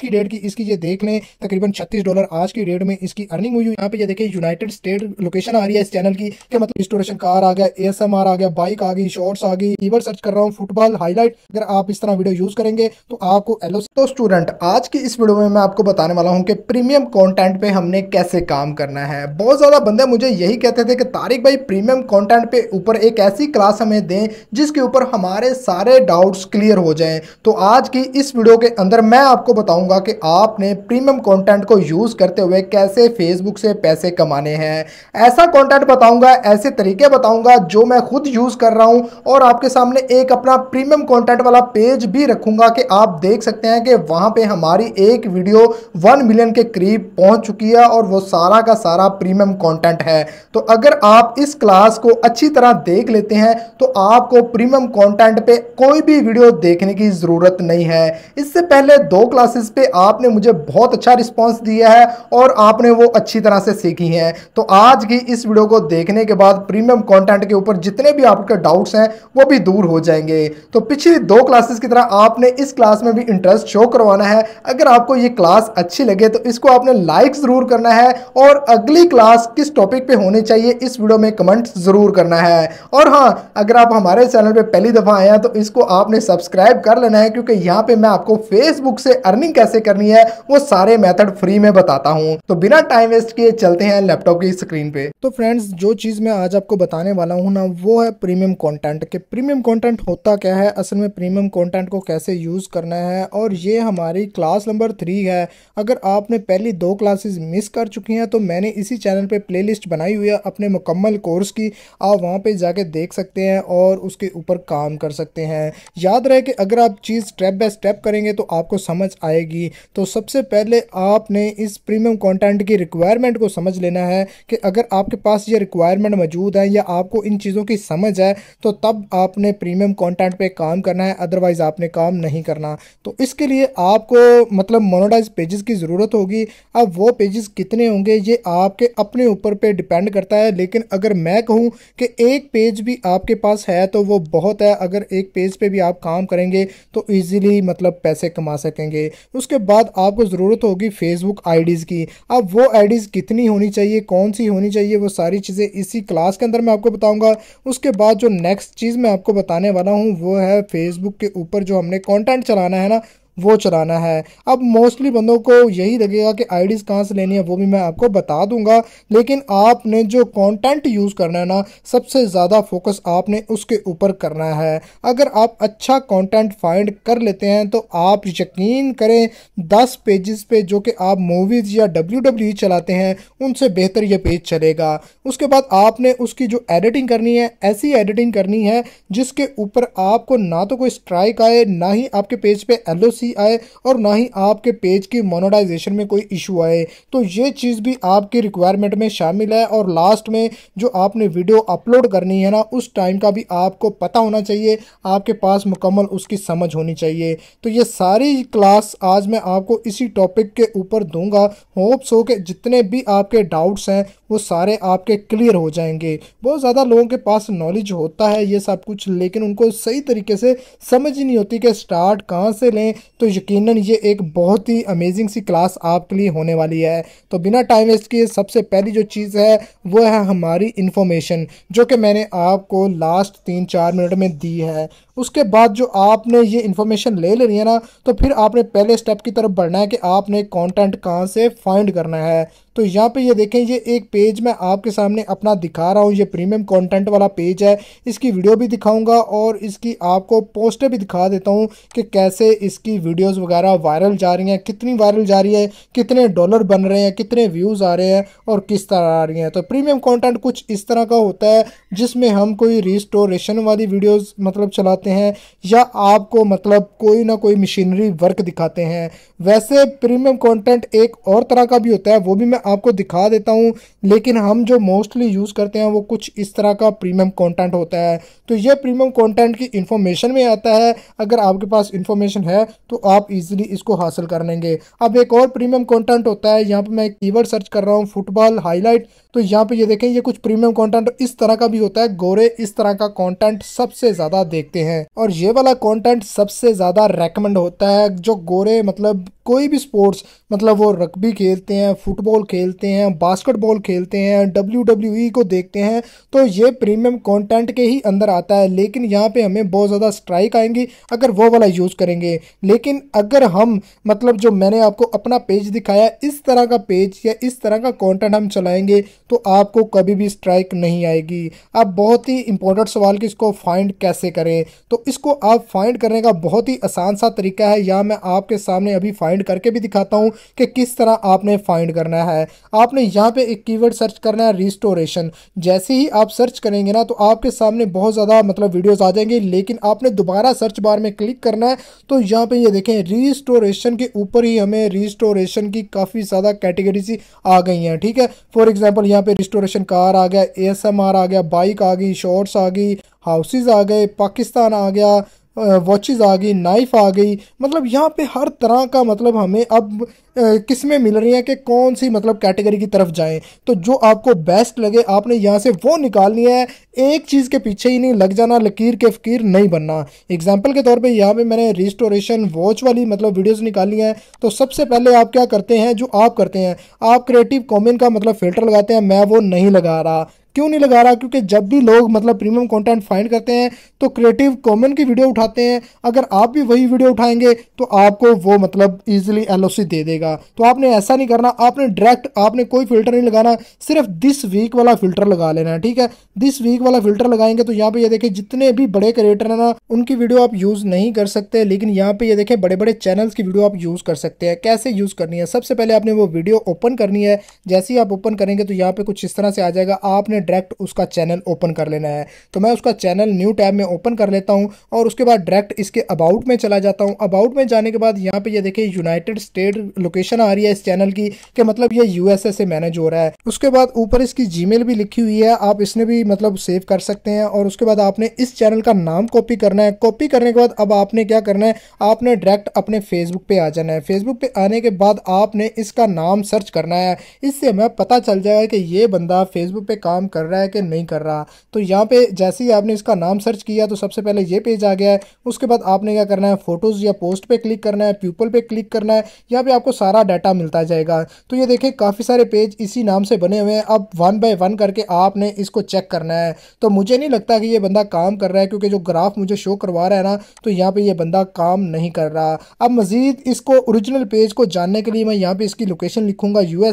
की डेट की इसकी ये देख लें तकरीबन छत्तीस डॉलर आज की डेट में इसकी अर्निंग हुई यहाँ पे ये देखिए यूनाइटेड स्टेट लोकेशन आ रही है इस चैनल की कि मतलब रिस्टोरेशन कार आ गया ए आ गया बाइक आ गई शॉर्ट्स आ गई कीवर्ड सर्च कर रहा हूँ फुटबॉल हाईलाइट अगर आप इस तरह वीडियो यूज करेंगे तो आपको एलो तो स्टूडेंट आज की इस वीडियो में मैं आपको बताने वाला हूँ कि प्रीमियम कॉन्टेंट पे हमने कैसे काम करना है बहुत ज्यादा बंदे मुझे यही कहते थे कि तारिक भाई प्रीमियम कॉन्टेंट पे ऊपर एक ऐसी क्लास हमें दें जिसके ऊपर हमारे सारे डाउट्स क्लियर हो जाए तो आज की इस वीडियो के अंदर मैं आपको बताऊँ बताऊंगा कि आपने प्रीमियम कंटेंट को यूज़ करते हुए कैसे फेसबुक से पैसे कमाने हैं ऐसा कंटेंट बताऊंगा ऐसे तरीके बताऊंगा जो मैं खुद यूज़ कर रहा हूं और आपके सामने एक अपना प्रीमियम कंटेंट वाला पेज भी रखूंगा कि आप देख सकते हैं कि वहां पे हमारी एक वीडियो वन मिलियन के करीब पहुंच चुकी है और वो सारा का सारा प्रीमियम कॉन्टेंट है तो अगर आप इस क्लास को अच्छी तरह देख लेते हैं तो आपको प्रीमियम कॉन्टेंट पर कोई भी वीडियो देखने की ज़रूरत नहीं है इससे पहले दो क्लासेस पे आपने मुझे बहुत अच्छा रिस्पॉन्स दिया है और आपने वो अच्छी तरह से सीखी हैं तो आज की इस वीडियो को देखने के बाद प्रीमियम कंटेंट के ऊपर जितने भी आपके डाउट्स हैं वो भी दूर हो जाएंगे तो पिछली दो क्लासेस की तरह आपने इस क्लास में भी इंटरेस्ट शो करवाना है अगर आपको ये क्लास अच्छी लगे तो इसको आपने लाइक ज़रूर करना है और अगली क्लास किस टॉपिक पर होनी चाहिए इस वीडियो में कमेंट ज़रूर करना है और हाँ अगर आप हमारे चैनल पर पहली दफ़ा आए हैं तो इसको आपने सब्सक्राइब कर लेना है क्योंकि यहाँ पे मैं आपको फेसबुक से अर्निंग कैसे करनी है वो सारे मेथड फ्री में बताता हूँ तो बिना टाइम वेस्ट किए चलते हैं लैपटॉप की स्क्रीन पे तो फ्रेंड्स जो चीज़ मैं आज आपको बताने वाला हूँ ना वो है प्रीमियम कॉन्टेंट के प्रीमियम कॉन्टेंट होता क्या है असल में प्रीमियम कॉन्टेंट को कैसे यूज़ करना है और ये हमारी क्लास नंबर थ्री है अगर आपने पहली दो क्लासेस मिस कर चुकी हैं तो मैंने इसी चैनल पे प्ले बनाई हुई है अपने मुकम्मल कोर्स की आप वहाँ पे जाके देख सकते हैं और उसके ऊपर काम कर सकते हैं याद रहे कि अगर आप चीज़ स्टेप बाय स्टेप करेंगे तो आपको समझ आएगी जाएगी तो सबसे पहले आपने इस प्रीमियम कंटेंट की रिक्वायरमेंट को समझ लेना है कि अगर आपके पास ये रिक्वायरमेंट मौजूद है या आपको इन चीज़ों की समझ है तो तब आपने प्रीमियम कंटेंट पे काम करना है अदरवाइज़ आपने काम नहीं करना तो इसके लिए आपको मतलब मोनोडाइज पेजेस की ज़रूरत होगी अब वो पेजेस कितने होंगे ये आपके अपने ऊपर पे डिपेंड करता है लेकिन अगर मैं कहूँ कि एक पेज भी आपके पास है तो वो बहुत है अगर एक पेज पे भी आप काम करेंगे तो ईजिली मतलब पैसे कमा सकेंगे उसके बाद आपको ज़रूरत होगी फेसबुक आईडीज़ की अब वो आईडीज़ कितनी होनी चाहिए कौन सी होनी चाहिए वो सारी चीज़ें इसी क्लास के अंदर मैं आपको बताऊंगा उसके बाद जो नेक्स्ट चीज़ मैं आपको बताने वाला हूँ वो है फेसबुक के ऊपर जो हमने कॉन्टेंट चलाना है ना वो चलाना है अब मोस्टली बंदों को यही लगेगा कि आईडीज कहाँ से लेनी है वो भी मैं आपको बता दूंगा लेकिन आपने जो कंटेंट यूज़ करना है ना सबसे ज़्यादा फोकस आपने उसके ऊपर करना है अगर आप अच्छा कंटेंट फाइंड कर लेते हैं तो आप यकीन करें दस पेजेस पे जो कि आप मूवीज़ या डब्ल्यू e चलाते हैं उनसे बेहतर यह पेज चलेगा उसके बाद आपने उसकी जो एडिटिंग करनी है ऐसी एडिटिंग करनी है जिसके ऊपर आपको ना तो कोई स्ट्राइक आए ना ही आपके पेज पे एल पॉलिसी आए और ना ही आपके पेज की मोनोटाइजेशन में कोई इशू आए तो ये चीज़ भी आपकी रिक्वायरमेंट में शामिल है और लास्ट में जो आपने वीडियो अपलोड करनी है ना उस टाइम का भी आपको पता होना चाहिए आपके पास मुकम्मल उसकी समझ होनी चाहिए तो ये सारी क्लास आज मैं आपको इसी टॉपिक के ऊपर दूंगा होप्स हो कि जितने भी आपके डाउट्स हैं वो सारे आपके क्लियर हो जाएंगे बहुत ज़्यादा लोगों के पास नॉलेज होता है ये सब कुछ लेकिन उनको सही तरीके से समझ ही नहीं होती कि स्टार्ट कहाँ से लें तो यकीनन ये एक बहुत ही अमेजिंग सी क्लास आपके लिए होने वाली है तो बिना टाइम वेस्ट किए सबसे पहली जो चीज़ है वो है हमारी इन्फॉर्मेशन जो कि मैंने आपको लास्ट तीन चार मिनट में दी है उसके बाद जो आपने ये इन्फॉर्मेशन ले लेनी है ना तो फिर आपने पहले स्टेप की तरफ बढ़ना है कि आपने कंटेंट कहाँ से फाइंड करना है तो यहाँ पे ये देखें ये एक पेज मैं आपके सामने अपना दिखा रहा हूँ ये प्रीमियम कंटेंट वाला पेज है इसकी वीडियो भी दिखाऊंगा और इसकी आपको पोस्टें भी दिखा देता हूँ कि कैसे इसकी वीडियोस वगैरह वायरल जा रही हैं कितनी वायरल जा रही है कितने डॉलर बन रहे हैं कितने व्यूज़ आ रहे हैं और किस तरह आ रही हैं तो प्रीमियम कॉन्टेंट कुछ इस तरह का होता है जिसमें हम कोई रिस्टोरेशन वाली वीडियोज़ मतलब चलाते दिखाते हैं या आपको मतलब कोई ना कोई मशीनरी वर्क दिखाते हैं वैसे प्रीमियम कंटेंट एक और तरह का भी होता है वो भी मैं आपको दिखा देता हूँ लेकिन हम जो मोस्टली यूज़ करते हैं वो कुछ इस तरह का प्रीमियम कंटेंट होता है तो ये प्रीमियम कंटेंट की इन्फॉर्मेशन में आता है अगर आपके पास इन्फॉर्मेशन है तो आप ईजिली इसको हासिल कर लेंगे अब एक और प्रीमियम कॉन्टेंट होता है यहाँ पर मैं कीवर्ड सर्च कर रहा हूँ फुटबॉल हाईलाइट तो यहाँ पे ये देखें ये कुछ प्रीमियम कंटेंट इस तरह का भी होता है गोरे इस तरह का कंटेंट सबसे ज़्यादा देखते हैं हैं और ये वाला कंटेंट सबसे ज्यादा रेकमेंड होता है जो गोरे मतलब कोई भी स्पोर्ट्स मतलब वो रग्बी खेलते हैं फुटबॉल खेलते हैं बास्केटबॉल खेलते हैं डब्ल्यू डब्ल्यू को देखते हैं तो ये प्रीमियम कंटेंट के ही अंदर आता है लेकिन यहाँ पे हमें बहुत ज़्यादा स्ट्राइक आएंगी अगर वो वाला यूज़ करेंगे लेकिन अगर हम मतलब जो मैंने आपको अपना पेज दिखाया इस तरह का पेज या इस तरह का कॉन्टेंट हम चलाएँगे तो आपको कभी भी स्ट्राइक नहीं आएगी अब बहुत ही इंपॉर्टेंट सवाल कि इसको फाइंड कैसे करें तो इसको आप फाइंड करने का बहुत ही आसान सा तरीका है या मैं आपके सामने अभी फाइंड फाइंड करके भी दिखाता हूँ कि किस तरह आपने फाइंड करना है आपने यहाँ पे एक कीवर्ड सर्च करना है रिस्टोरेशन जैसे ही आप सर्च करेंगे ना तो आपके सामने बहुत ज़्यादा मतलब वीडियोज़ आ जाएंगे लेकिन आपने दोबारा सर्च बार में क्लिक करना है तो यहाँ पर ये यह देखें रिस्टोरेशन के ऊपर ही हमें रिस्टोरेशन की काफ़ी ज़्यादा कैटेगरी सी आ गई हैं ठीक है फॉर एग्जाम्पल यहाँ पर रिस्टोरेशन कार आ गया ए आ गया बाइक आ गई शॉर्ट्स आ गई हाउसेज आ गए पाकिस्तान आ गया वॉचेस आ गई नाइफ आ गई मतलब यहाँ पे हर तरह का मतलब हमें अब किस्में मिल रही हैं कि कौन सी मतलब कैटेगरी की तरफ जाएं तो जो आपको बेस्ट लगे आपने यहाँ से वो निकालनी है एक चीज़ के पीछे ही नहीं लग जाना लकीर के फकीर नहीं बनना एग्जाम्पल के तौर पे यहाँ पे मैंने रिस्टोरेशन वॉच वाली मतलब वीडियोस निकाली हैं तो सबसे पहले आप क्या करते हैं जो आप करते हैं आप क्रिएटिव कॉमन का मतलब फ़िल्टर लगाते हैं मैं वो नहीं लगा रहा क्यों नहीं लगा रहा क्योंकि जब भी लोग मतलब प्रीमियम कंटेंट फाइंड करते हैं तो क्रिएटिव कॉमन की वीडियो उठाते हैं अगर आप भी वही वीडियो उठाएंगे तो आपको वो मतलब ईजिली एल दे देगा तो आपने ऐसा नहीं करना आपने डायरेक्ट आपने कोई फिल्टर नहीं लगाना सिर्फ दिस वीक वाला फिल्टर लगा लेना है ठीक है दिस वीक वाला फिल्टर लगाएंगे तो यहाँ पे ये देखें जितने भी बड़े क्रिएटर हैं ना उनकी वीडियो आप यूज़ नहीं कर सकते लेकिन यहाँ पे ये देखें बड़े बड़े चैनल्स की वीडियो आप यूज़ कर सकते हैं कैसे यूज़ करनी है सबसे पहले आपने वो वीडियो ओपन करनी है जैसे ही आप ओपन करेंगे तो यहाँ पे कुछ इस तरह से आ जाएगा आपने डायरेक्ट उसका चैनल ओपन कर लेना है तो मैं उसका चैनल न्यू टैब में ओपन कर लेता हूँ और उसके बाद डायरेक्ट इसके अबाउट में चला जाता हूँ अबाउट में जाने के बाद यहाँ पे ये देखिए यूनाइटेड स्टेट लोकेशन आ रही है इस चैनल की कि मतलब ये यूएसए से मैनेज हो रहा है उसके बाद ऊपर इसकी जी भी लिखी हुई है आप इसने भी मतलब सेव कर सकते हैं और उसके बाद आपने इस चैनल का नाम कॉपी करना है कॉपी करने के बाद अब आपने क्या करना है आपने डायरेक्ट अपने फेसबुक पे आ जाना है फेसबुक पर आने के बाद आपने इसका नाम सर्च करना है इससे हमें पता चल जाएगा कि ये बंदा फेसबुक पे काम कर रहा है कि नहीं कर रहा तो यहाँ पे जैसे ही आपने इसका नाम सर्च किया तो सबसे पहले ये पेज आ गया है उसके बाद आपने क्या करना है फोटोज़ या पोस्ट पे क्लिक करना है पीपल पे क्लिक करना है यहाँ पे आपको सारा डाटा मिलता जाएगा तो ये देखें काफ़ी सारे पेज इसी नाम से बने हुए हैं अब वन बाय वन करके आपने इसको चेक करना है तो मुझे नहीं लगता कि ये बंदा काम कर रहा है क्योंकि जो ग्राफ मुझे शो करवा रहा है ना तो यहाँ पर यह बंदा काम नहीं कर रहा अब मज़ीद इसको ओरिजिनल पेज को जानने के लिए मैं यहाँ पर इसकी लोकेशन लिखूंगा यू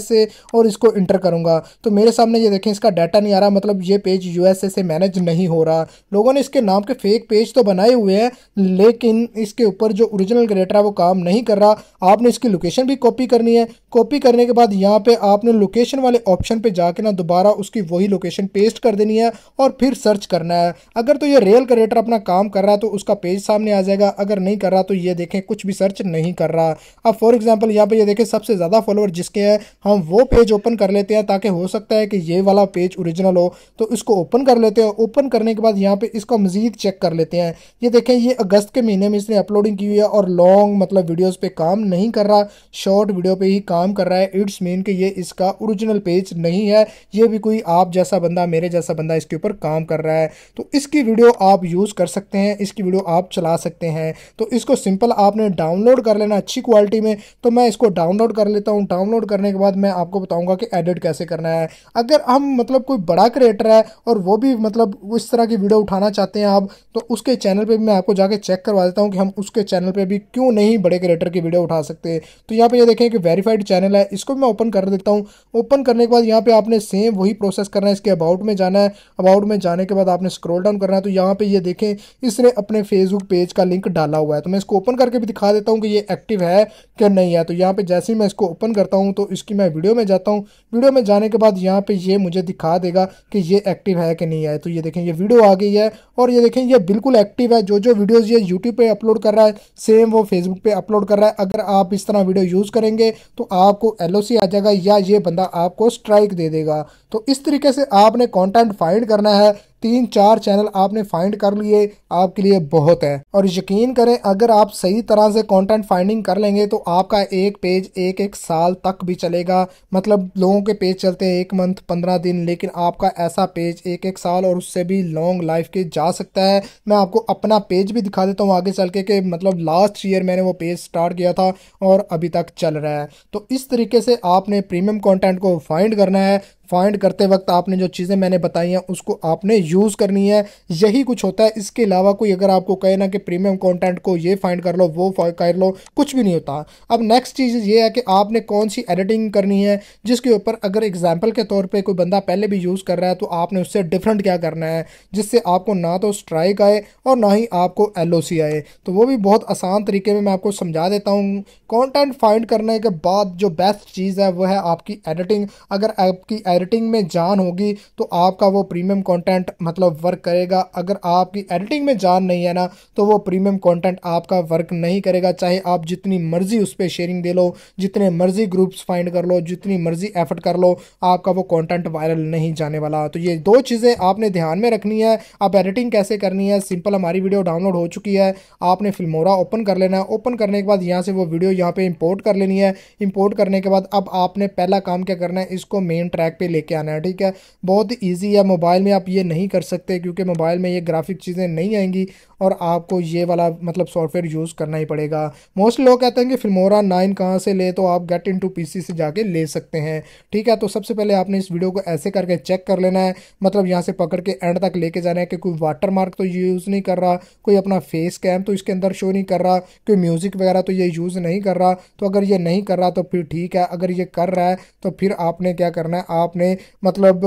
और इसको इंटर करूँगा तो मेरे सामने ये देखें इसका डाटा नहीं नहीं आ रहा मतलब ये पेज यूएसए से मैनेज नहीं हो रहा लोगों ने इसके नाम के फेक पेज तो बनाए हुए हैं लेकिन इसके ऊपर जो ओरिजिनल क्रिएटर है वो काम नहीं कर रहा आपने इसकी लोकेशन भी कॉपी करनी है कॉपी करने के बाद यहाँ पे आपने लोकेशन वाले ऑप्शन पे जाके ना दोबारा उसकी वही लोकेशन पेस्ट कर देनी है और फिर सर्च करना है अगर तो ये रियल क्रिएटर अपना काम कर रहा है तो उसका पेज सामने आ जाएगा अगर नहीं कर रहा तो ये देखें कुछ भी सर्च नहीं कर रहा अब फॉर एग्जाम्पल यहाँ पर ये देखें सबसे ज़्यादा फॉलोअर जिसके हैं हम वो पेज ओपन कर लेते हैं ताकि हो सकता है कि ये वाला पेज ओरिजिनल ओरिजिनल हो तो इसको ओपन कर लेते हैं ओपन करने के बाद यहाँ पे इसको मज़ीद चेक कर लेते हैं ये देखें ये अगस्त के महीने में इसने अपलोडिंग की हुई है और लॉन्ग मतलब वीडियोज़ पर काम नहीं कर रहा शॉर्ट वीडियो पर ही काम कर रहा है इट्स मीन कि ये इसका ओरिजिनल पेज नहीं है ये भी कोई आप जैसा बंदा मेरे जैसा बंदा इसके ऊपर काम कर रहा है तो इसकी वीडियो आप यूज़ कर सकते हैं इसकी वीडियो आप चला सकते हैं तो इसको सिंपल आपने डाउनलोड कर लेना अच्छी क्वालिटी में तो मैं इसको डाउनलोड कर लेता हूँ डाउनलोड करने के बाद मैं आपको बताऊँगा कि एडिट कैसे करना है अगर हम मतलब कोई बड़ा क्रिएटर है और वो भी मतलब इस तरह की वीडियो उठाना चाहते हैं आप तो उसके चैनल पर भी मैं आपको जाके चेक करवा देता हूँ कि हम उसके चैनल पर भी क्यों नहीं बड़े क्रिएटर की वीडियो उठा सकते तो यहाँ पर ये देखें कि वेरीफाइड चैनल है इसको मैं ओपन कर देता हूँ ओपन करने के बाद यहाँ पर आपने सेम वही प्रोसेस करना है इसके अबाउट में जाना है अबाउट में जाने के बाद आपने स्क्रोल डाउन करना है तो यहाँ पर ये देखें इसने अपने फेसबुक पेज का लिंक डाला हुआ है तो मैं इसको ओपन करके भी दिखा देता हूँ कि ये एक्टिव है कि नहीं है तो यहाँ पे जैसे ही मैं इसको ओपन करता हूँ तो इसकी मैं वीडियो में जाता हूँ वीडियो में जाने के बाद यहाँ पे ये मुझे दिखा देगा बताएगा कि ये एक्टिव है कि नहीं है तो ये देखें ये वीडियो आ गई है और ये देखें ये बिल्कुल एक्टिव है जो जो वीडियोज़ ये यूट्यूब पर अपलोड कर रहा है सेम वो फेसबुक पर अपलोड कर रहा है अगर आप इस तरह वीडियो यूज़ करेंगे तो आपको एल आ जाएगा या ये बंदा आपको स्ट्राइक दे देगा तो इस तरीके से आपने कॉन्टेंट फाइंड करना है तीन चार चैनल आपने फाइंड कर लिए आपके लिए बहुत है और यकीन करें अगर आप सही तरह से कंटेंट फाइंडिंग कर लेंगे तो आपका एक पेज एक एक साल तक भी चलेगा मतलब लोगों के पेज चलते हैं एक मंथ पंद्रह दिन लेकिन आपका ऐसा पेज एक एक साल और उससे भी लॉन्ग लाइफ के जा सकता है मैं आपको अपना पेज भी दिखा देता हूँ आगे चल के कि मतलब लास्ट ईयर मैंने वो पेज स्टार्ट किया था और अभी तक चल रहा है तो इस तरीके से आपने प्रीमियम कॉन्टेंट को फाइंड करना है फाइंड करते वक्त आपने जो चीज़ें मैंने बताई हैं उसको आपने यूज़ करनी है यही कुछ होता है इसके अलावा कोई अगर आपको कहे ना कि प्रीमियम कंटेंट को ये फाइंड कर लो वो कर लो कुछ भी नहीं होता अब नेक्स्ट चीज़ ये है कि आपने कौन सी एडिटिंग करनी है जिसके ऊपर अगर एग्जाम्पल के तौर पर कोई बंदा पहले भी यूज़ कर रहा है तो आपने उससे डिफरेंट क्या करना है जिससे आपको ना तो स्ट्राइक आए और ना ही आपको एल आए तो वो भी बहुत आसान तरीके में मैं आपको समझा देता हूँ कॉन्टेंट फाइंड करने के बाद जो बेस्ट चीज़ है वह है आपकी एडिटिंग अगर आपकी एडिटिंग में जान होगी तो आपका वो प्रीमियम कंटेंट मतलब वर्क करेगा अगर आपकी एडिटिंग में जान नहीं है ना तो वो प्रीमियम कंटेंट आपका वर्क नहीं करेगा चाहे आप जितनी मर्जी उस पर शेयरिंग दे लो जितने मर्जी ग्रुप्स फाइंड कर लो जितनी मर्जी एफर्ट कर लो आपका वो कॉन्टेंट वायरल नहीं जाने वाला तो ये दो चीज़ें आपने ध्यान में रखनी है आप एडिटिंग कैसे करनी है सिंपल हमारी वीडियो डाउनलोड हो चुकी है आपने फिल्मोरा ओपन कर लेना है ओपन करने के बाद यहाँ से वो वीडियो यहाँ पर इम्पोर्ट कर लेनी है इम्पोर्ट करने के बाद अब आपने पहला काम क्या करना है इसको मेन ट्रैक पे लेके आना है ठीक है बहुत ईजी है मोबाइल में आप ये नहीं कर सकते क्योंकि मोबाइल में ये ग्राफिक चीज़ें नहीं आएंगी और आपको ये वाला मतलब सॉफ्टवेयर यूज़ करना ही पड़ेगा मोस्टली लोग कहते हैं कि फिल्मोरा नाइन कहाँ से ले तो आप गेट इन टू से जाके ले सकते हैं ठीक है तो सबसे पहले आपने इस वीडियो को ऐसे करके चेक कर लेना है मतलब यहाँ से पकड़ के एंड तक लेके जाना है कि कोई वाटर मार्क तो यूज़ नहीं कर रहा कोई अपना फेस कैम तो इसके अंदर शो नहीं कर रहा कोई म्यूज़िक वगैरह तो ये यूज़ नहीं कर रहा तो अगर ये नहीं कर रहा तो फिर ठीक है अगर ये कर रहा है तो फिर आपने क्या करना है आप आपने मतलब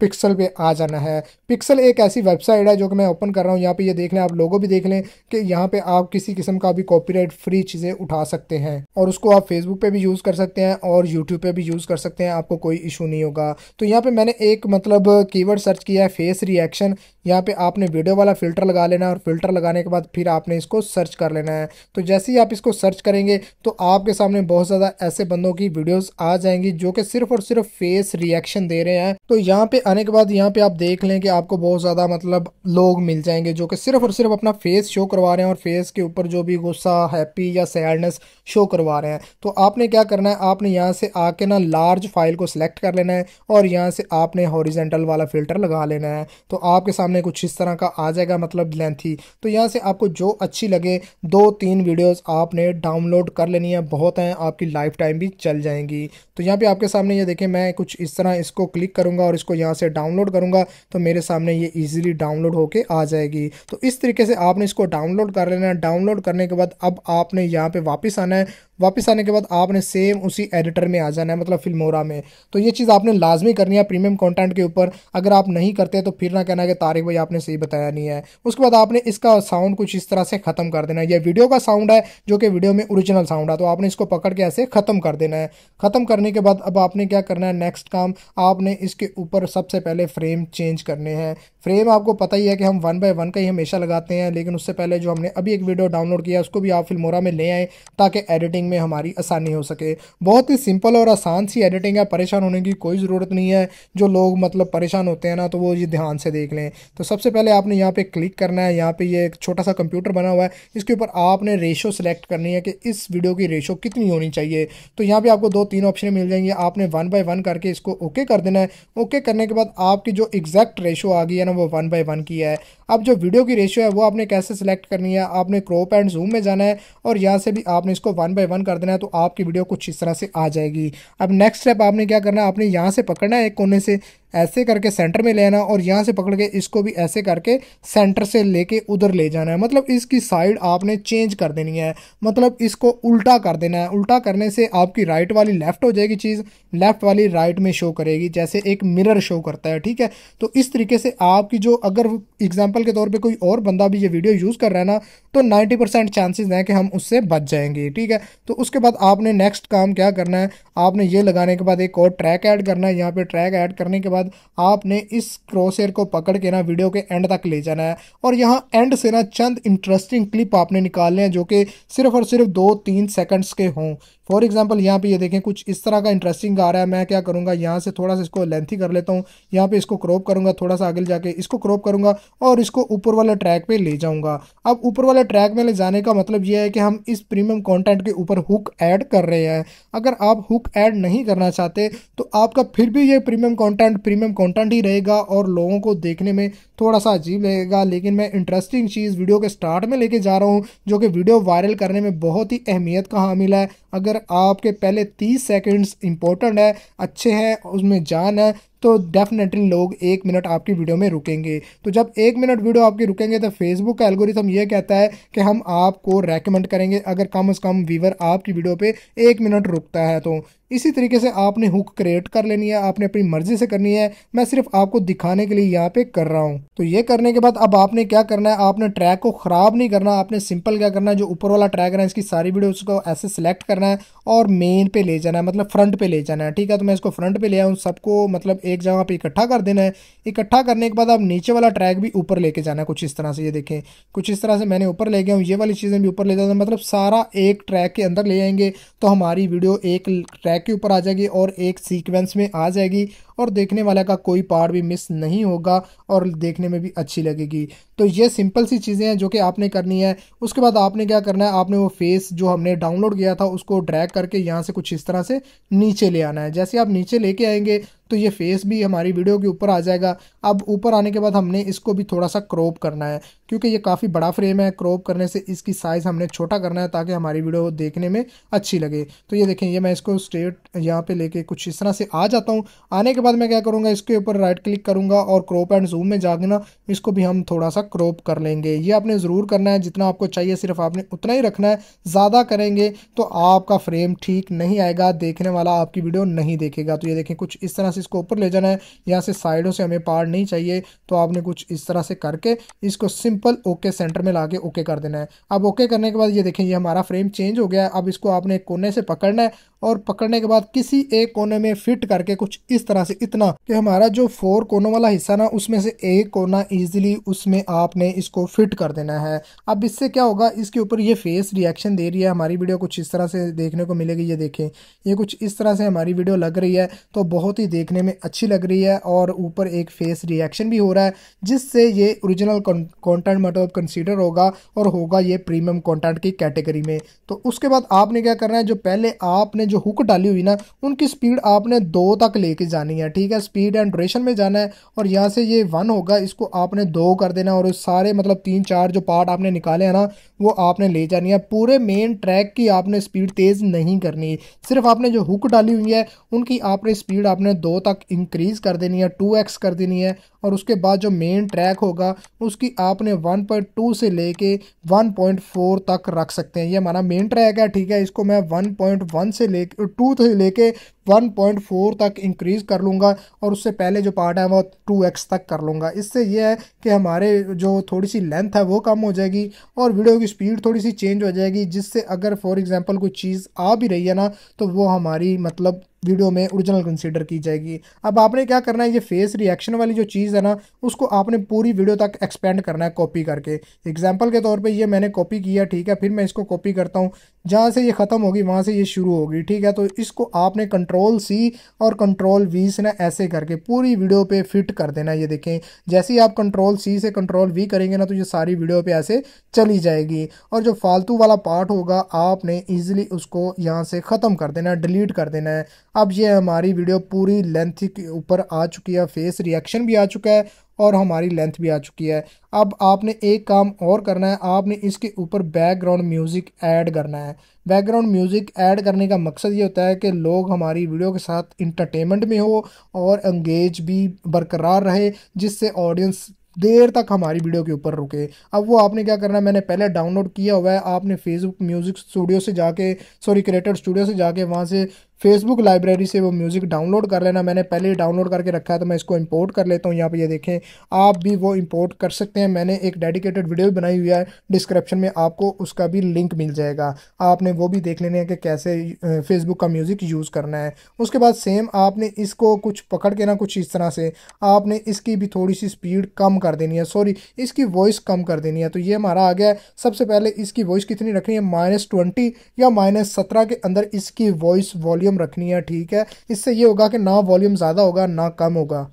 पिक्सल पे आ जाना है पिक्सल एक ऐसी वेबसाइट है जो कि मैं ओपन कर रहा हूँ यहाँ पे ये देख लें आप लोगों भी देख लें कि यहाँ पे आप किसी किस्म का भी कॉपीराइट फ्री चीज़ें उठा सकते हैं और उसको आप फेसबुक पे भी यूज़ कर सकते हैं और यूट्यूब पे भी यूज़ कर सकते हैं आपको कोई इशू नहीं होगा तो यहाँ पर मैंने एक मतलब कीवर्ड सर्च किया है फेस रिएक्शन यहाँ पर आपने वीडियो वाला फिल्टर लगा लेना और फिल्टर लगाने के बाद फिर आपने इसको सर्च कर लेना है तो जैसे ही आप इसको सर्च करेंगे तो आपके सामने बहुत ज़्यादा ऐसे बंदों की वीडियोज़ आ जाएंगी जो कि सिर्फ और सिर्फ फेस रिएक्शन कलेक्शन दे रहे हैं तो यहाँ पे आने के बाद यहाँ पे आप देख लें कि आपको बहुत ज़्यादा मतलब लोग मिल जाएंगे जो कि सिर्फ और सिर्फ अपना फेस शो करवा रहे हैं और फेस के ऊपर जो भी गुस्सा हैप्पी या सैडनेस शो करवा रहे हैं तो आपने क्या करना है आपने यहाँ से आके ना लार्ज फाइल को सिलेक्ट कर लेना है और यहाँ से आपने हॉरिजेंटल वाला फिल्टर लगा लेना है तो आपके सामने कुछ इस तरह का आ जाएगा मतलब लेंथी तो यहाँ से आपको जो अच्छी लगे दो तीन वीडियोस आपने डाउनलोड कर लेनी है बहुत हैं आपकी लाइफ टाइम भी चल जाएंगी तो यहाँ पे आपके सामने ये देखें मैं कुछ इस तरह इसको क्लिक करूँगा और इसको यहाँ से डाउनलोड करूँगा तो मेरे सामने ये ईजिली डाउनलोड होकर आ जाएगी तो इस तरीके से आपने इसको डाउनलोड कर लेना है डाउनलोड करने के बाद अब आपने यहाँ पर वापस आना है वापस आने के बाद आपने सेम उसी एडिटर में आ जाना है मतलब फिल्मोरा में तो ये चीज़ आपने लाजमी करनी है प्रीमियम कॉन्टेंट के ऊपर अगर आप नहीं करते तो फिर ना कहना कि तारिक भाई आपने सही बताया नहीं है उसके बाद आपने इसका साउंड कुछ इस तरह से ख़त्म कर देना है यह वीडियो का साउंड है जो कि वीडियो में ओरिजिनल साउंड है तो आपने इसको पकड़ के ऐसे ख़त्म कर देना है ख़त्म करने के बाद अब आपने क्या करना है नेक्स्ट काम आपने इसके ऊपर सबसे पहले फ्रेम चेंज करने हैं फ्रेम आपको पता ही है कि हम वन बाय वन का ही हमेशा लगाते हैं लेकिन उससे पहले जो हमने अभी एक वीडियो डाउनलोड किया उसको भी आप फिल्मोरा में ले आएँ ताकि एडिटिंग में हमारी आसानी हो सके बहुत ही सिंपल और आसान सी एडिटिंग है परेशान होने की कोई ज़रूरत नहीं है जो लोग मतलब परेशान होते हैं ना तो वो ये ध्यान से देख लें तो सबसे पहले आपने यहाँ पर क्लिक करना है यहाँ पर ये एक छोटा सा कंप्यूटर बना हुआ है इसके ऊपर आपने रेशो सेलेक्ट करनी है कि इस वीडियो की रेशो कितनी होनी चाहिए तो यहाँ पर आपको दो तीन ऑप्शन मिल जाएंगे आपने वन बाई वन करके इसको ओके कर देना है ओके करने के बाद आपकी जो एग्जैक्ट रेशो आ गई है ना वो वन बाई वन की है अब जो वीडियो की रेशो है वो आपने कैसे सिलेक्ट करनी है आपने क्रोप एंड जूम में जाना है और यहाँ से भी आपने इसको वन बाई वन कर देना है तो आपकी वीडियो कुछ इस तरह से आ जाएगी अब नेक्स्ट स्टेप आपने क्या करना है आपने यहाँ से पकड़ना है एक कोने से ऐसे करके सेंटर में लेना और यहाँ से पकड़ के इसको भी ऐसे करके सेंटर से लेके उधर ले जाना है मतलब इसकी साइड आपने चेंज कर देनी है मतलब इसको उल्टा कर देना है उल्टा करने से आपकी राइट वाली लेफ़्ट हो जाएगी चीज़ लेफ़्ट वाली राइट में शो करेगी जैसे एक मिरर शो करता है ठीक है तो इस तरीके से आपकी जो अगर एग्जाम्पल के तौर पर कोई और बंदा भी ये वीडियो यूज़ कर रहा है ना तो नाइन्टी परसेंट चांसेज हैं कि हम उससे बच जाएंगे ठीक है तो उसके बाद आपने नेक्स्ट काम क्या करना है आपने ये लगाने के बाद एक और ट्रैक ऐड करना है यहाँ पर ट्रैक ऐड करने के बाद बाद आपने इस क्रोसेर को पकड़ के ना वीडियो के एंड तक ले जाना है और यहाँ एंड से ना चंद इंटरेस्टिंग क्लिप आपने निकालने हैं जो कि सिर्फ और सिर्फ दो तीन सेकंड्स के हों फॉर एग्जाम्पल यहाँ पे ये देखें कुछ इस तरह का इंटरेस्टिंग आ रहा है मैं क्या करूँगा यहाँ से थोड़ा सा इसको लेंथी कर लेता हूँ यहाँ पे इसको क्रॉप करूँगा थोड़ा सा आगे जाके इसको क्रॉप करूँगा और इसको ऊपर वाले ट्रैक पे ले जाऊँगा अब ऊपर वाले ट्रैक में ले जाने का मतलब ये है कि हम इस प्रीमियम कॉन्टेंट के ऊपर हुक ऐड कर रहे हैं अगर आप हुक ऐड नहीं करना चाहते तो आपका फिर भी ये प्रीमियम कॉन्टेंट प्रीमियम कॉन्टेंट ही रहेगा और लोगों को देखने में थोड़ा सा अजीब लगेगा लेकिन मैं इंटरेस्टिंग चीज़ वीडियो के स्टार्ट में लेके जा रहा हूँ जो कि वीडियो वायरल करने में बहुत ही अहमियत का हामिल है अगर आपके पहले तीस सेकेंड्स इंपॉर्टेंट है अच्छे हैं उसमें जान है तो डेफिनेटली लोग एक मिनट आपकी वीडियो में रुकेंगे तो जब एक मिनट वीडियो आपकी रुकेंगे तो फेसबुक का एल्गोरिथम ये कहता है कि हम आपको रेकमेंड करेंगे अगर कम अज़ कम व्यूवर आपकी वीडियो पे एक मिनट रुकता है तो इसी तरीके से आपने हुक क्रिएट कर लेनी है आपने अपनी मर्जी से करनी है मैं सिर्फ आपको दिखाने के लिए यहाँ पे कर रहा हूँ तो ये करने के बाद अब आपने क्या करना है आपने ट्रैक को ख़राब नहीं करना आपने सिंपल क्या करना है जो ऊपर वाला ट्रैक है इसकी सारी वीडियो उसको ऐसे सिलेक्ट करना है और मेन पे ले जाना है मतलब फ्रंट पे ले जाना है ठीक है तो मैं इसको फ्रंट पे ले आऊँ सबको मतलब एक जगह पे इकट्ठा कर देना है इकट्ठा करने के बाद आप नीचे वाला ट्रैक भी ऊपर लेके जाना है कुछ इस तरह से ये देखें कुछ इस तरह से मैंने ऊपर ले गया हूँ ये वाली चीज़ें भी ऊपर ले जाता मतलब सारा एक ट्रैक के अंदर ले आएंगे तो हमारी वीडियो एक ट्रैक के ऊपर आ जाएगी और एक सीक्वेंस में आ जाएगी और देखने वाला का कोई पार्ट भी मिस नहीं होगा और देखने में भी अच्छी लगेगी तो ये सिंपल सी चीज़ें हैं जो कि आपने करनी है उसके बाद आपने क्या करना है आपने वो फेस जो हमने डाउनलोड किया था उसको ड्रैग करके यहाँ से कुछ इस तरह से नीचे ले आना है जैसे आप नीचे लेके आएंगे तो ये फेस भी हमारी वीडियो के ऊपर आ जाएगा अब ऊपर आने के बाद हमने इसको भी थोड़ा सा क्रॉप करना है क्योंकि ये काफ़ी बड़ा फ्रेम है क्रॉप करने से इसकी साइज़ हमने छोटा करना है ताकि हमारी वीडियो देखने में अच्छी लगे तो ये देखें ये मैं इसको स्ट्रेट यहाँ पे लेके कुछ इस तरह से आ जाता हूँ आने के बाद मैं क्या करूँगा इसके ऊपर राइट क्लिक करूँगा और क्रॉप एंड जूम में जाके ना इसको भी हम थोड़ा सा क्रॉप कर लेंगे ये आपने ज़रूर करना है जितना आपको चाहिए सिर्फ आपने उतना ही रखना है ज़्यादा करेंगे तो आपका फ्रेम ठीक नहीं आएगा देखने वाला आपकी वीडियो नहीं देखेगा तो ये देखें कुछ इस तरह से इसको ऊपर ले जाना है यहाँ से साइडों से हमें पार नहीं चाहिए तो आपने कुछ इस तरह से करके इसको सिंपल ओके सेंटर में ला के ओके कर देना है अब ओके करने के बाद ये देखें ये हमारा फ्रेम चेंज हो गया है अब इसको आपने कोने से पकड़ना है और पकड़ने के बाद किसी एक कोने में फिट करके कुछ इस तरह से इतना कि हमारा जो फोर कोनों वाला हिस्सा ना उसमें से एक कोना इजीली उसमें आपने इसको फिट कर देना है अब इससे क्या होगा इसके ऊपर ये फेस रिएक्शन दे रही है हमारी वीडियो कुछ इस तरह से देखने को मिलेगी ये देखें ये कुछ इस तरह से हमारी वीडियो लग रही है तो बहुत ही देखने में अच्छी लग रही है और ऊपर एक फेस रिएक्शन भी हो रहा है जिससे ये ओरिजिनल कंटेंट मतलब कंसीडर होगा और होगा ये प्रीमियम कंटेंट की कैटेगरी में तो उसके बाद आपने क्या करना है जो पहले आपने जो हुक डाली हुई ना उनकी स्पीड आपने दो तक लेके जानी है ठीक है स्पीड एंड ड्यूरेशन में जाना है और यहाँ से ये वन होगा इसको आपने दो कर देना और सारे मतलब तीन चार जो पार्ट आपने निकाले हैं ना वो आपने ले जानी है पूरे मेन ट्रैक की आपने स्पीड तेज़ नहीं करनी सिर्फ आपने जो हुक डाली हुई है उनकी आपने स्पीड आपने दो तक इंक्रीज़ कर देनी है टू एक्स कर देनी है और उसके बाद जो मेन ट्रैक होगा उसकी आपने वन पॉइंट टू से लेके वन पॉइंट फोर तक रख सकते हैं ये हमारा मेन ट्रैक है ठीक है इसको मैं वन पॉइंट वन से ले टू से ले कर वन पॉइंट फोर तक इंक्रीज़ कर लूँगा और उससे पहले जो पार्ट है वो टू एक्स तक कर लूँगा इससे यह है कि हमारे जो थोड़ी सी लेंथ है वो कम हो जाएगी और वीडियो की स्पीड थोड़ी सी चेंज हो जाएगी जिससे अगर फॉर एग्ज़ाम्पल कोई चीज़ आ भी रही है ना तो वो हमारी मतलब वीडियो में ओरिजिनल कंसीडर की जाएगी अब आपने क्या करना है ये फेस रिएक्शन वाली जो चीज़ है ना उसको आपने पूरी वीडियो तक एक्सपेंड करना है कॉपी करके एग्जाम्पल के तौर पर ये मैंने कॉपी किया ठीक है फिर मैं इसको कॉपी करता हूँ जहाँ से ये ख़त्म होगी वहाँ से ये शुरू होगी ठीक है तो इसको आपने कंट्रोल सी और कंट्रोल वी से ना ऐसे करके पूरी वीडियो पे फिट कर देना ये देखें जैसे ही आप कंट्रोल सी से कंट्रोल वी करेंगे ना तो ये सारी वीडियो पे ऐसे चली जाएगी और जो फालतू वाला पार्ट होगा आपने ईजिली उसको यहाँ से ख़त्म कर देना डिलीट कर देना है अब ये हमारी वीडियो पूरी लेंथ के ऊपर आ चुकी है फेस रिएक्शन भी आ चुका है और हमारी लेंथ भी आ चुकी है अब आपने एक काम और करना है आपने इसके ऊपर बैकग्राउंड म्यूज़िक ऐड करना है बैकग्राउंड म्यूज़िक ऐड करने का मकसद ये होता है कि लोग हमारी वीडियो के साथ इंटरटेनमेंट में हो और एंगेज भी बरकरार रहे जिससे ऑडियंस देर तक हमारी वीडियो के ऊपर रुके अब वो आपने क्या करना है मैंने पहले डाउनलोड किया हुआ है आपने फेसबुक म्यूज़िक स्टूडियो से जाके सॉरी क्रिएटर स्टूडियो से जाके वहाँ से फेसबुक लाइब्रेरी से वो म्यूज़िक डाउनलोड कर लेना मैंने पहले ही डाउनलोड करके रखा है तो मैं इसको इंपोर्ट कर लेता हूँ यहाँ पे ये देखें आप भी वो इंपोर्ट कर सकते हैं मैंने एक डेडिकेटेड वीडियो बनाई हुई है डिस्क्रिप्शन में आपको उसका भी लिंक मिल जाएगा आपने वो भी देख लेने हैं कि कैसे फेसबुक का म्यूज़िक यूज़ करना है उसके बाद सेम आपने इसको कुछ पकड़ के ना कुछ इस तरह से आपने इसकी भी थोड़ी सी स्पीड कम कर देनी है सॉरी इसकी वॉइस कम कर देनी है तो ये हमारा आ गया है सबसे पहले इसकी वॉइस कितनी रखनी है माइनस ट्वेंटी या माइनस सत्रह के अंदर इसकी वॉइस वॉल्यूम वॉल्यूम रखनी है ठीक है इससे ये होगा कि ना वॉल्यूम ज़्यादा होगा ना कम होगा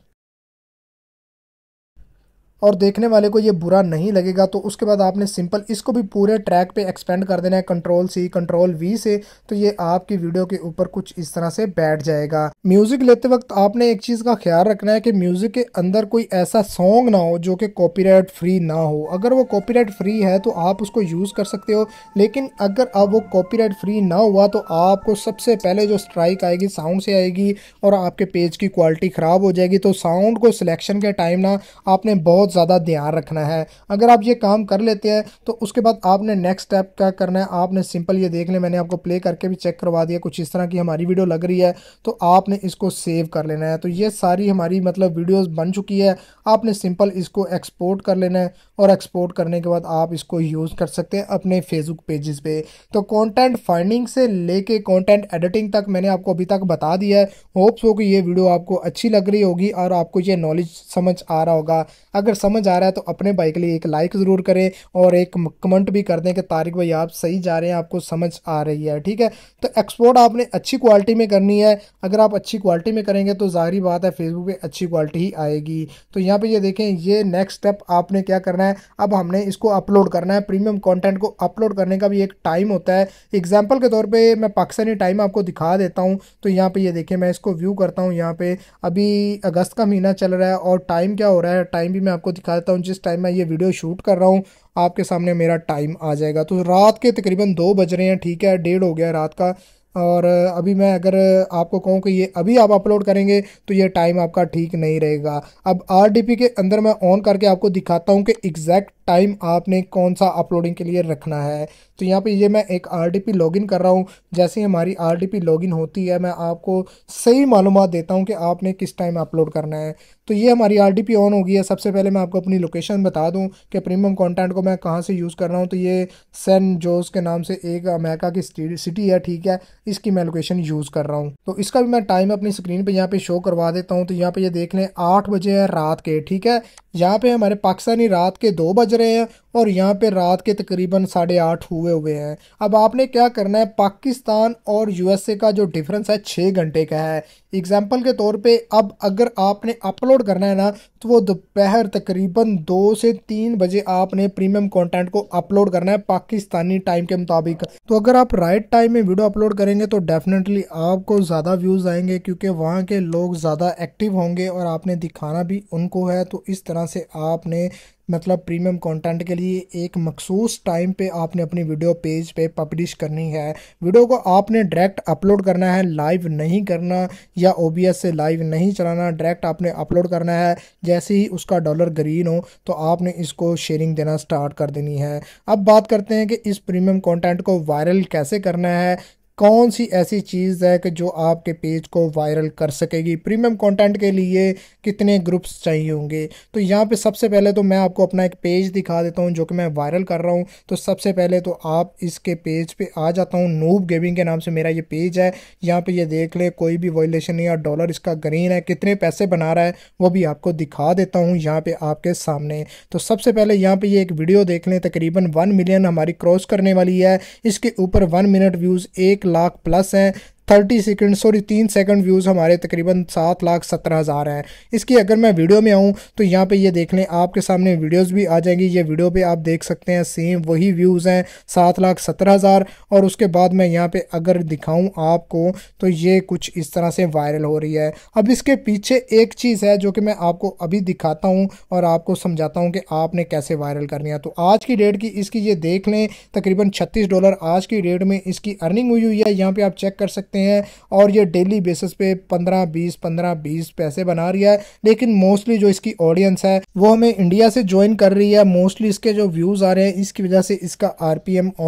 और देखने वाले को ये बुरा नहीं लगेगा तो उसके बाद आपने सिंपल इसको भी पूरे ट्रैक पे एक्सपेंड कर देना है कंट्रोल सी कंट्रोल वी से तो ये आपकी वीडियो के ऊपर कुछ इस तरह से बैठ जाएगा म्यूजिक लेते वक्त आपने एक चीज़ का ख्याल रखना है कि म्यूजिक के अंदर कोई ऐसा सॉन्ग ना हो जो कि कॉपीराइट फ्री ना हो अगर वो कॉपीराइट फ्री है तो आप उसको यूज़ कर सकते हो लेकिन अगर अब वो कॉपीराइट फ्री ना हुआ तो आपको सबसे पहले जो स्ट्राइक आएगी साउंड से आएगी और आपके पेज की क्वालिटी ख़राब हो जाएगी तो साउंड को सिलेक्शन के टाइम ना आपने बहुत बहुत ज़्यादा ध्यान रखना है अगर आप ये काम कर लेते हैं तो उसके बाद आपने नेक्स्ट स्टेप क्या करना है आपने सिंपल ये देख लें मैंने आपको प्ले करके भी चेक करवा दिया कुछ इस तरह की हमारी वीडियो लग रही है तो आपने इसको सेव कर लेना है तो ये सारी हमारी मतलब वीडियोस बन चुकी है आपने सिंपल इसको एक्सपोर्ट कर लेना है और एक्सपोर्ट करने के बाद आप इसको यूज़ कर सकते हैं अपने फेसबुक पेजेस पे तो कंटेंट फाइंडिंग से लेके कंटेंट एडिटिंग तक मैंने आपको अभी तक बता दिया है होप्स हो कि ये वीडियो आपको अच्छी लग रही होगी और आपको ये नॉलेज समझ आ रहा होगा अगर समझ आ रहा है तो अपने भाई के लिए एक लाइक ज़रूर करें और एक कमेंट भी कर दें कि तारिक भाई आप सही जा रहे हैं आपको समझ आ रही है ठीक है तो एक्सपोर्ट आपने अच्छी क्वालिटी में करनी है अगर आप अच्छी क्वालिटी में करेंगे तो ज़ाहरी बात है फेसबुक पर अच्छी क्वालिटी ही आएगी तो यहाँ पर ये देखें ये नेक्स्ट स्टेप आपने क्या करना है अब हमने इसको अपलोड करना है प्रीमियम कॉन्टेंट को अपलोड करने का भी एक टाइम होता है एग्जाम्पल के तौर पर मैं पाकिस्तानी टाइम आपको दिखा देता हूँ तो यहाँ पर ये देखें मैं इसको व्यू करता हूँ यहाँ पर अभी अगस्त का महीना चल रहा है और टाइम क्या हो रहा है टाइम भी मैं आपको आपको दिखा देता हूँ जिस टाइम मैं ये वीडियो शूट कर रहा हूँ आपके सामने मेरा टाइम आ जाएगा तो रात के तकरीबन दो बज रहे हैं ठीक है डेढ़ हो गया रात का और अभी मैं अगर आपको कहूँ कि ये अभी आप अपलोड करेंगे तो ये टाइम आपका ठीक नहीं रहेगा अब आर के अंदर मैं ऑन करके आपको दिखाता हूँ कि एग्जैक्ट टाइम आपने कौन सा अपलोडिंग के लिए रखना है तो यहाँ पे ये मैं एक आर लॉगिन कर रहा हूँ जैसे ही हमारी आर लॉगिन होती है मैं आपको सही मालूम देता हूँ कि आपने किस टाइम अपलोड करना है तो ये हमारी आर ऑन हो गई है सबसे पहले मैं आपको अपनी लोकेशन बता दूँ कि प्रीमियम कॉन्टेंट को मैं कहाँ से यूज़ कर रहा हूँ तो ये सैन जोस के नाम से एक अमेरिका की सिटी है ठीक है इसकी मैं लोकेशन यूज़ कर रहा हूँ तो इसका भी मैं टाइम अपनी स्क्रीन पर यहाँ पे शो करवा देता हूँ तो यहाँ पे ये यह देख लें आठ बजे हैं रात के ठीक है यहाँ पे हमारे पाकिस्तानी रात के दो बज रहे हैं और यहाँ पे रात के तकरीबन साढ़े आठ हुए हुए हैं अब आपने क्या करना है पाकिस्तान और यूएसए का जो डिफरेंस है छः घंटे का है एग्जाम्पल के तौर पे अब अगर आपने अपलोड करना है ना तो वो दोपहर तकरीबन दो से तीन बजे आपने प्रीमियम कंटेंट को अपलोड करना है पाकिस्तानी टाइम के मुताबिक तो अगर आप राइट टाइम में वीडियो अपलोड करेंगे तो डेफिनेटली आपको ज़्यादा व्यूज़ आएंगे क्योंकि वहाँ के लोग ज़्यादा एक्टिव होंगे और आपने दिखाना भी उनको है तो इस तरह से आपने मतलब प्रीमियम कंटेंट के लिए एक मखसूस टाइम पे आपने अपनी वीडियो पेज पे पब्लिश करनी है वीडियो को आपने डायरेक्ट अपलोड करना है लाइव नहीं करना या ओ से लाइव नहीं चलाना डायरेक्ट आपने अपलोड करना है जैसे ही उसका डॉलर ग्रीन हो तो आपने इसको शेयरिंग देना स्टार्ट कर देनी है अब बात करते हैं कि इस प्रीमियम कॉन्टेंट को वायरल कैसे करना है कौन सी ऐसी चीज़ है कि जो आपके पेज को वायरल कर सकेगी प्रीमियम कंटेंट के लिए कितने ग्रुप्स चाहिए होंगे तो यहाँ पे सबसे पहले तो मैं आपको अपना एक पेज दिखा देता हूँ जो कि मैं वायरल कर रहा हूँ तो सबसे पहले तो आप इसके पेज पे आ जाता हूँ नूब गेमिंग के नाम से मेरा ये पेज है यहाँ पर ये देख ले कोई भी वॉयलेशन नहीं और डॉलर इसका ग्रीन है कितने पैसे बना रहा है वो भी आपको दिखा देता हूँ यहाँ पर आपके सामने तो सबसे पहले यहाँ पर ये एक वीडियो देख लें तकरीबन वन मिलियन हमारी क्रॉस करने वाली है इसके ऊपर वन मिनट व्यूज़ एक लाख प्लस हैं थर्टी सेकेंड सॉरी तीन सेकेंड व्यूज़ हमारे तकरीबन सात लाख सत्रह हज़ार हैं इसकी अगर मैं वीडियो में आऊँ तो यहाँ पे ये देख लें आपके सामने वीडियोज़ भी आ जाएंगी ये वीडियो पे आप देख सकते हैं सेम वही व्यूज़ हैं सात लाख सत्रह हज़ार और उसके बाद मैं यहाँ पर अगर दिखाऊँ आपको तो ये कुछ इस तरह से वायरल हो रही है अब इसके पीछे एक चीज़ है जो कि मैं आपको अभी दिखाता हूँ और आपको समझाता हूँ कि आपने कैसे वायरल करनी है तो आज की डेट की इसकी ये देख लें तकरीबन छत्तीस डॉलर आज की डेट में इसकी अर्निंग हुई हुई है यहाँ पर आप चेक कर सकते हैं सकते हैं और ये डेली बेसिस पे पंद्रह बीस पंद्रह बीस पैसे बना रही है लेकिन मोस्टली जो इसकी ऑडियंस है वो हमें इंडिया से ज्वाइन कर रही है मोस्टली इसके जो व्यूज़ आ रहे हैं इसकी वजह से इसका आर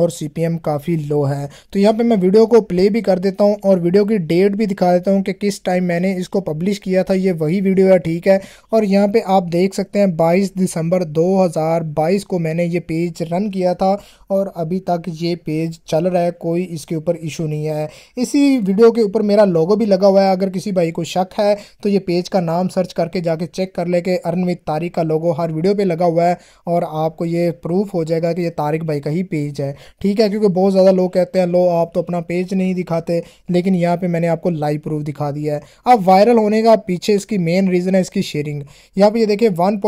और सी काफ़ी लो है तो यहाँ पे मैं वीडियो को प्ले भी कर देता हूँ और वीडियो की डेट भी दिखा देता हूँ कि किस टाइम मैंने इसको पब्लिश किया था ये वही वीडियो है ठीक है और यहाँ पे आप देख सकते हैं 22 दिसंबर 2022 को मैंने ये पेज रन किया था और अभी तक ये पेज चल रहा है कोई इसके ऊपर इशू नहीं है इसी वीडियो के ऊपर मेरा लोगो भी लगा हुआ है अगर किसी भाई को शक है तो ये पेज का नाम सर्च करके जाके चेक कर ले कि विद तारिक का लोगो हर वीडियो पे लगा हुआ है और आपको ये प्रूफ हो जाएगा कि ये तारिक भाई का ही पेज है ठीक है क्योंकि बहुत ज़्यादा लोग कहते हैं लो आप तो अपना पेज नहीं दिखाते लेकिन यहाँ पर मैंने आपको लाइव प्रूफ दिखा दिया है अब वायरल होने का पीछे इसकी मेन रीज़न है इसकी शेयरिंग यहाँ पर ये देखिए वन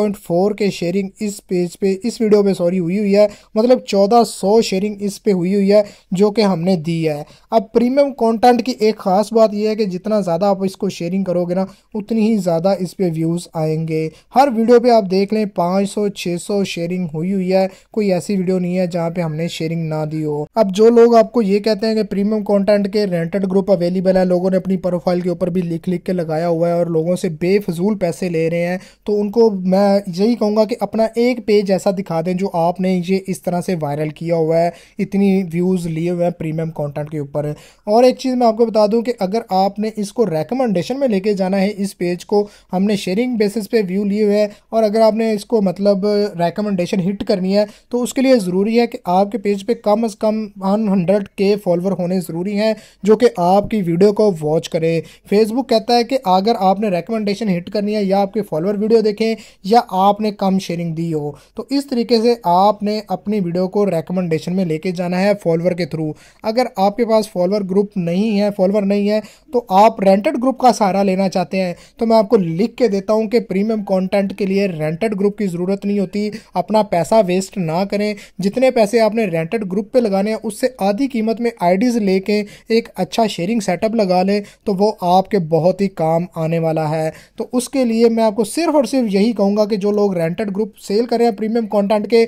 के शेयरिंग इस पेज पर पे, इस वीडियो पर सॉरी हुई हुई है मतलब चौदह शेयरिंग इस पर हुई हुई है जो कि हमने दी है अब प्रीमियम कॉन्टेंट की एक ख़ास बात यह है कि जितना ज़्यादा आप इसको शेयरिंग करोगे ना उतनी ही ज़्यादा इस पर व्यूज़ आएंगे हर वीडियो पे आप देख लें 500 600 शेयरिंग हुई हुई है कोई ऐसी वीडियो नहीं है जहाँ पे हमने शेयरिंग ना दी हो अब जो लोग आपको ये कहते हैं कि प्रीमियम कॉन्टेंट के रेंटेड ग्रुप अवेलेबल है लोगों ने अपनी प्रोफाइल के ऊपर भी लिख लिख के लगाया हुआ है और लोगों से बेफजूल पैसे ले रहे हैं तो उनको मैं यही कहूँगा कि अपना एक पेज ऐसा दिखा दें जो आपने ये इस तरह से वायरल किया हुआ है इतनी व्यूज़ लिए हुए हैं प्रीमियम कॉन्टेंट के ऊपर और एक चीज़ मैं आपको बता दूं कि अगर आपने इसको रेकमेंडेशन में लेके जाना है इस पेज को हमने शेयरिंग बेसिस पे व्यू लिए हुए हैं और अगर आपने इसको मतलब रेकमेंडेशन हिट करनी है तो उसके लिए ज़रूरी है कि आपके पेज पे कम अज़ कम वन हंड्रेड के फॉलोअर होने ज़रूरी हैं जो कि आपकी वीडियो को वॉच करे फेसबुक कहता है कि अगर आपने रेकमेंडेशन हिट करनी है या आपके फॉलोअर वीडियो देखें या आपने कम शेयरिंग दी हो तो इस तरीके से आपने अपनी वीडियो को रेकमेंडेशन में लेके जाना है फॉलोअर के थ्रू अगर आपके पास फॉलोअर ग्रुप नहीं नहीं है फॉलोअर नहीं है तो आप रेंटेड ग्रुप का सहारा लेना चाहते हैं तो मैं आपको लिख के देता हूँ कि प्रीमियम कॉन्टेंट के लिए रेंटेड ग्रुप की ज़रूरत नहीं होती अपना पैसा वेस्ट ना करें जितने पैसे आपने रेंटेड ग्रुप पे लगाने हैं उससे आधी कीमत में आईडीज़ लेके एक अच्छा शेयरिंग सेटअप लगा लें तो वो आपके बहुत ही काम आने वाला है तो उसके लिए मैं आपको सिर्फ और सिर्फ यही कहूंगा कि जो लोग रेंटेड ग्रुप सेल करें प्रीमियम कॉन्टेंट के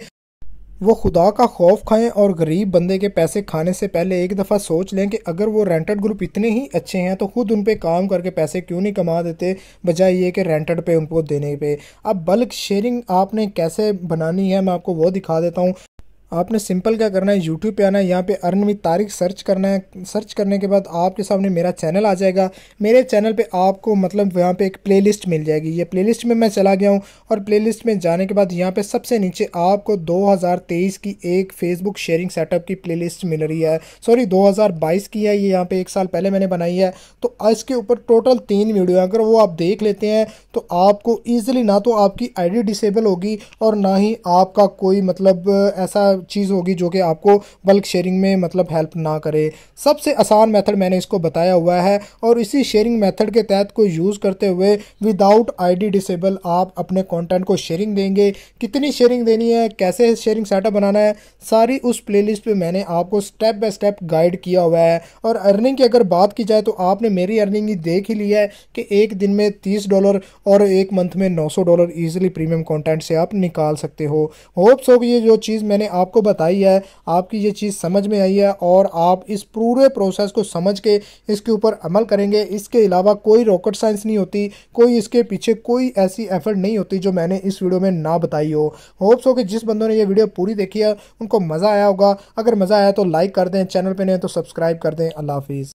वो खुदा का खौफ खाएं और गरीब बंदे के पैसे खाने से पहले एक दफ़ा सोच लें कि अगर वो रेंटेड ग्रुप इतने ही अच्छे हैं तो खुद उन पर काम करके पैसे क्यों नहीं कमा देते बजाय ये कि रेंटेड पे उनको देने पे अब बल्क शेयरिंग आपने कैसे बनानी है मैं आपको वो दिखा देता हूँ आपने सिंपल क्या करना है यूट्यूब पे आना है यहाँ पे अर्न विद तारिक सर्च करना है सर्च करने के बाद आपके सामने मेरा चैनल आ जाएगा मेरे चैनल पे आपको मतलब यहाँ पे एक प्लेलिस्ट मिल जाएगी ये प्लेलिस्ट में मैं चला गया हूँ और प्लेलिस्ट में जाने के बाद यहाँ पे सबसे नीचे आपको 2023 की एक फेसबुक शेयरिंग सेटअप की प्ले मिल रही है सॉरी दो की है ये यहाँ पर एक साल पहले मैंने बनाई है तो इसके ऊपर टोटल तीन वीडियो अगर वो आप देख लेते हैं तो आपको ईजिली ना तो आपकी आई डिसेबल होगी और ना ही आपका कोई मतलब ऐसा चीज़ होगी जो कि आपको बल्क शेयरिंग में मतलब हेल्प ना करे सबसे आसान मेथड मैंने इसको बताया हुआ है और इसी शेयरिंग मेथड के तहत को यूज़ करते हुए विदाउट आईडी डिसेबल आप अपने कंटेंट को शेयरिंग देंगे कितनी शेयरिंग देनी है कैसे शेयरिंग सेटअप बनाना है सारी उस प्ले पे मैंने आपको स्टेप बाय स्टेप गाइड किया हुआ है और अर्निंग की अगर बात की जाए तो आपने मेरी अर्निंग ही देख ही ली है कि एक दिन में तीस डॉलर और एक मंथ में नौ डॉलर ईजिली प्रीमियम कॉन्टेंट से आप निकाल सकते हो होप्स हो ये जो चीज़ मैंने आप आपको बताई है आपकी ये चीज़ समझ में आई है और आप इस पूरे प्रोसेस को समझ के इसके ऊपर अमल करेंगे इसके अलावा कोई रॉकेट साइंस नहीं होती कोई इसके पीछे कोई ऐसी एफर्ट नहीं होती जो मैंने इस वीडियो में ना बताई हो होप्स हो कि जिस बंदों ने ये वीडियो पूरी देखी है उनको मज़ा आया होगा अगर मज़ा आया तो लाइक कर दें चैनल पर नहीं तो सब्सक्राइब कर दें अल्लाह हाफिज़